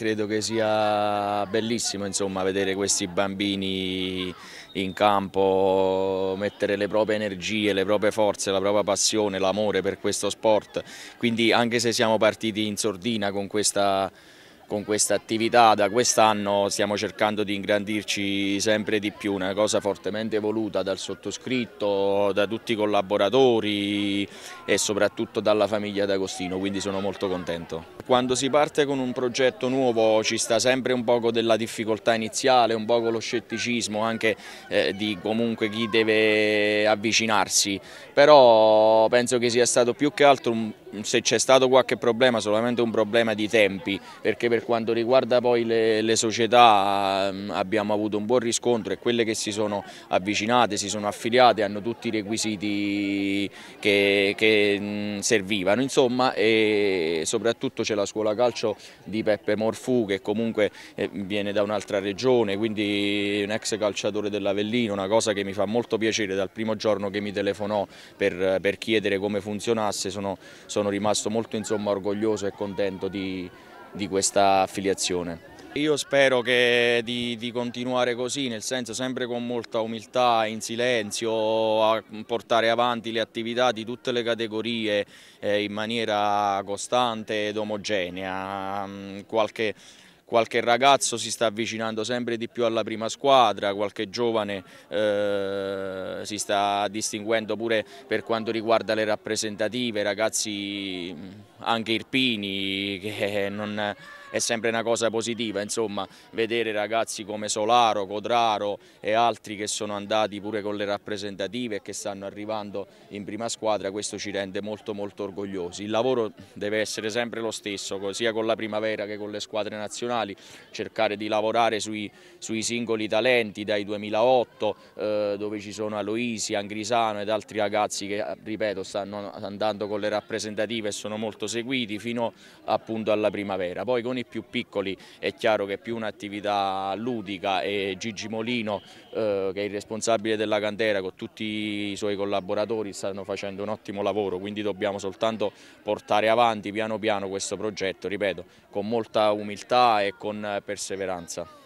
Credo che sia bellissimo insomma, vedere questi bambini in campo mettere le proprie energie, le proprie forze, la propria passione, l'amore per questo sport. Quindi anche se siamo partiti in sordina con questa con questa attività da quest'anno stiamo cercando di ingrandirci sempre di più, una cosa fortemente voluta dal sottoscritto, da tutti i collaboratori e soprattutto dalla famiglia D'Agostino, quindi sono molto contento. Quando si parte con un progetto nuovo ci sta sempre un poco della difficoltà iniziale, un poco lo scetticismo anche eh, di comunque chi deve avvicinarsi, però penso che sia stato più che altro un, se c'è stato qualche problema solamente un problema di tempi perché per quanto riguarda poi le, le, società mm, abbiamo avuto un buon riscontro e quelle che si sono avvicinate, si sono affiliate hanno tutti i requisiti che, che mm, servivano insomma e soprattutto c'è la scuola calcio di Peppe Morfu che comunque eh, viene da un'altra regione quindi un ex calciatore dell'Avellino una cosa che mi fa molto piacere dal primo giorno che mi telefonò per, per chiedere come funzionasse sono, sono sono rimasto molto insomma, orgoglioso e contento di, di questa affiliazione. Io spero di, di, continuare così, nel senso sempre con molta umiltà, in silenzio, a portare avanti le attività di tutte le categorie eh, in maniera costante ed omogenea. Mm, qualche, qualche ragazzo si sta avvicinando sempre di più alla prima squadra, qualche giovane eh, si sta distinguendo pure per quanto riguarda le rappresentative, ragazzi anche irpini che non è sempre una cosa positiva, insomma, vedere ragazzi come Solaro, Codraro e altri che sono andati pure con le rappresentative e che stanno arrivando in prima squadra, questo ci rende molto molto orgogliosi. Il lavoro deve essere sempre lo stesso, sia con la primavera che con le squadre nazionali, cercare di lavorare sui, sui singoli talenti dai 2008 eh, dove ci sono Aloisi, Angrisano ed altri ragazzi che, ripeto, stanno andando con le rappresentative e sono molto seguiti fino appunto alla primavera. Poi con bambini più piccoli è chiaro che è più un'attività ludica e Gigi Molino eh, che è il responsabile della cantera con tutti i suoi collaboratori stanno facendo un ottimo lavoro quindi dobbiamo soltanto portare avanti piano piano questo progetto ripeto con molta umiltà e con perseveranza.